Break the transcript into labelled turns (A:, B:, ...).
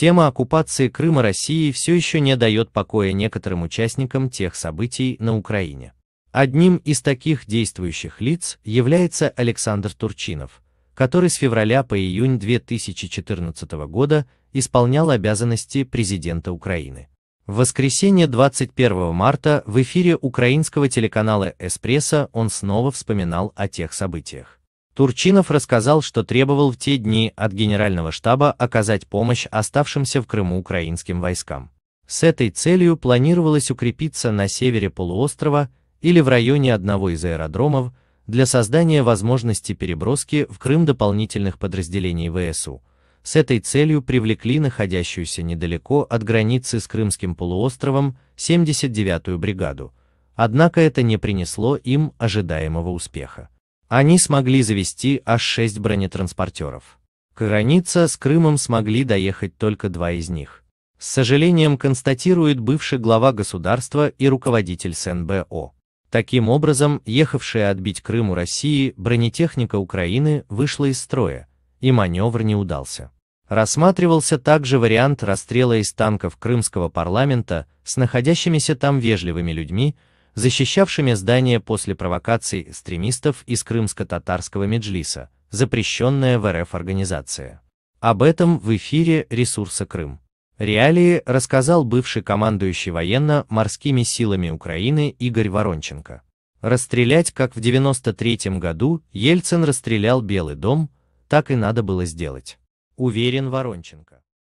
A: Тема оккупации Крыма Россией все еще не дает покоя некоторым участникам тех событий на Украине. Одним из таких действующих лиц является Александр Турчинов, который с февраля по июнь 2014 года исполнял обязанности президента Украины. В воскресенье 21 марта в эфире украинского телеканала «Эспрессо» он снова вспоминал о тех событиях. Турчинов рассказал, что требовал в те дни от Генерального штаба оказать помощь оставшимся в Крыму украинским войскам. С этой целью планировалось укрепиться на севере полуострова или в районе одного из аэродромов для создания возможности переброски в Крым дополнительных подразделений ВСУ. С этой целью привлекли находящуюся недалеко от границы с Крымским полуостровом 79-ю бригаду, однако это не принесло им ожидаемого успеха. Они смогли завести аж шесть бронетранспортеров. К границе с Крымом смогли доехать только два из них. С сожалением констатирует бывший глава государства и руководитель СНБО. Таким образом, ехавшая отбить Крым у России бронетехника Украины вышла из строя, и маневр не удался. Рассматривался также вариант расстрела из танков крымского парламента с находящимися там вежливыми людьми, защищавшими здание после провокаций экстремистов из крымско-татарского меджлиса, запрещенная в РФ организация. Об этом в эфире ресурса Крым. Реалии рассказал бывший командующий военно-морскими силами Украины Игорь Воронченко. Расстрелять, как в 93 году Ельцин расстрелял Белый дом, так и надо было сделать. Уверен Воронченко.